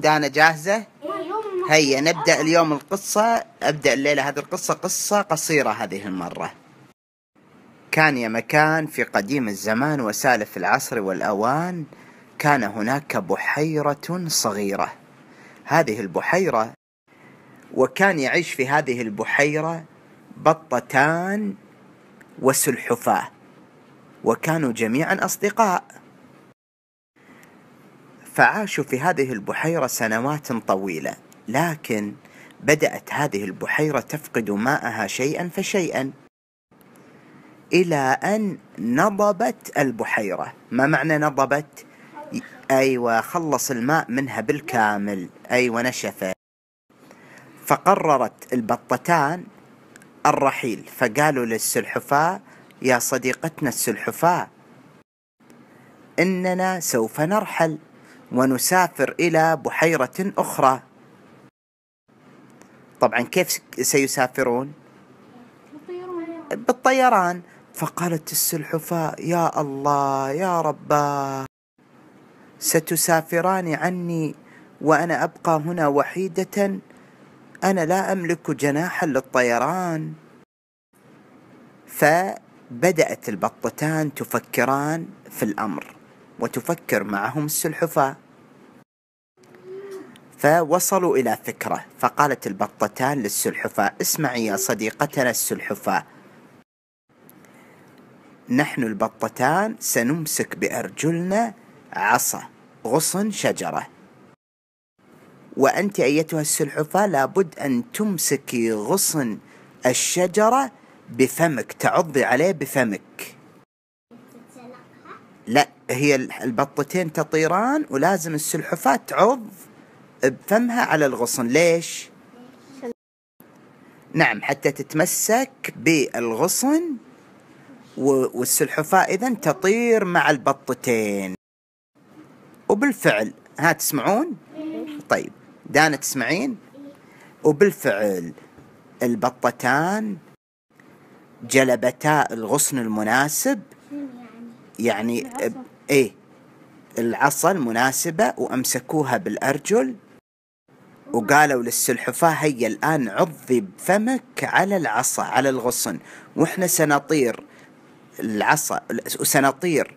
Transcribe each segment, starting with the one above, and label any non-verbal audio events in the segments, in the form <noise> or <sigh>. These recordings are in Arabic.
دانا جاهزة هيا نبدأ اليوم القصة أبدأ الليلة هذه القصة قصة قصيرة هذه المرة كان يا مكان في قديم الزمان وسالف العصر والأوان كان هناك بحيرة صغيرة هذه البحيرة وكان يعيش في هذه البحيرة بطتان وسلحفاه وكانوا جميعا أصدقاء فعاشوا في هذه البحيرة سنوات طويلة لكن بدأت هذه البحيرة تفقد ماءها شيئا فشيئا إلى أن نضبت البحيرة ما معنى نضبت؟ أيوة خلص الماء منها بالكامل أيوة نشف فقررت البطتان الرحيل فقالوا للسلحفاة يا صديقتنا السلحفاة إننا سوف نرحل ونسافر إلى بحيرة أخرى طبعا كيف سيسافرون بالطيران, فقالت السلحفاة يا الله يا رباه ستسافران عني وأنا أبقى هنا وحيدة أنا لا أملك جناحا للطيران فبدأت البطتان تفكران في الأمر وتفكر معهم السلحفاة فوصلوا إلى فكرة فقالت البطتان للسلحفاة اسمعي يا صديقتنا السلحفاة نحن البطتان سنمسك بأرجلنا عصا غصن شجرة وأنت أيتها السلحفاة لابد أن تمسكي غصن الشجرة بفمك تعضي عليه بفمك لا هي البطتين تطيران ولازم السلحفاة تعض بفمها على الغصن ليش نعم حتى تتمسك بالغصن والسلحفاة إذا تطير مع البطتين وبالفعل ها تسمعون طيب دانا تسمعين وبالفعل البطتان جلبتا الغصن المناسب يعني ايه العصا المناسبة وأمسكوها بالأرجل وقالوا للسلحفاة هيا الآن عضي بفمك على العصا على الغصن وإحنا سنطير العصا وسنطير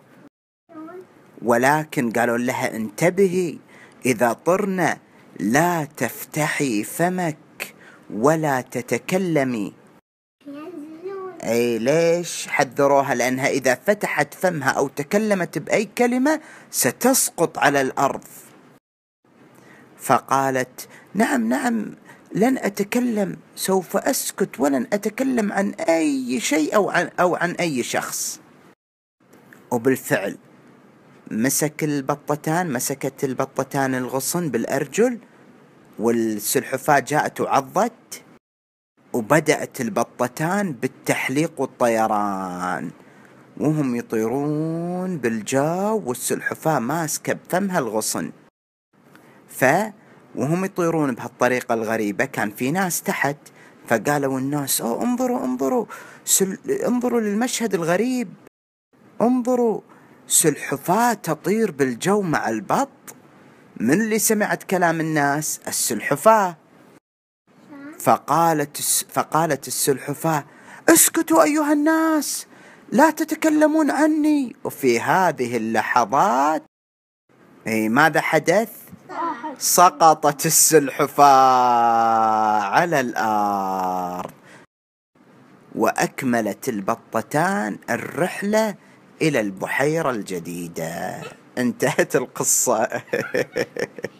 ولكن قالوا لها انتبهي إذا طرنا لا تفتحي فمك ولا تتكلمي اي ليش حذروها لانها اذا فتحت فمها او تكلمت باي كلمه ستسقط على الارض فقالت نعم نعم لن أتكلم سوف أسكت ولن أتكلم عن أي شيء أو عن, أو عن أي شخص وبالفعل مسك البطتان مسكت البطتان الغصن بالأرجل والسلحفاة جاءت وعضت وبدأت البطتان بالتحليق والطيران وهم يطيرون بالجو والسلحفاة ماسكة بفمها الغصن ف وهم يطيرون بهالطريقة الغريبة كان في ناس تحت فقالوا الناس أوه انظروا انظروا سل... انظروا للمشهد الغريب انظروا سلحفاة تطير بالجو مع البط من اللي سمعت كلام الناس السلحفاة فقالت فقالت السلحفاة اسكتوا أيها الناس لا تتكلمون عني وفي هذه اللحظات إيه، ماذا حدث سقطت السلحفاة على الأرض وأكملت البطتان الرحلة إلى البحيرة الجديدة انتهت القصة <laughs>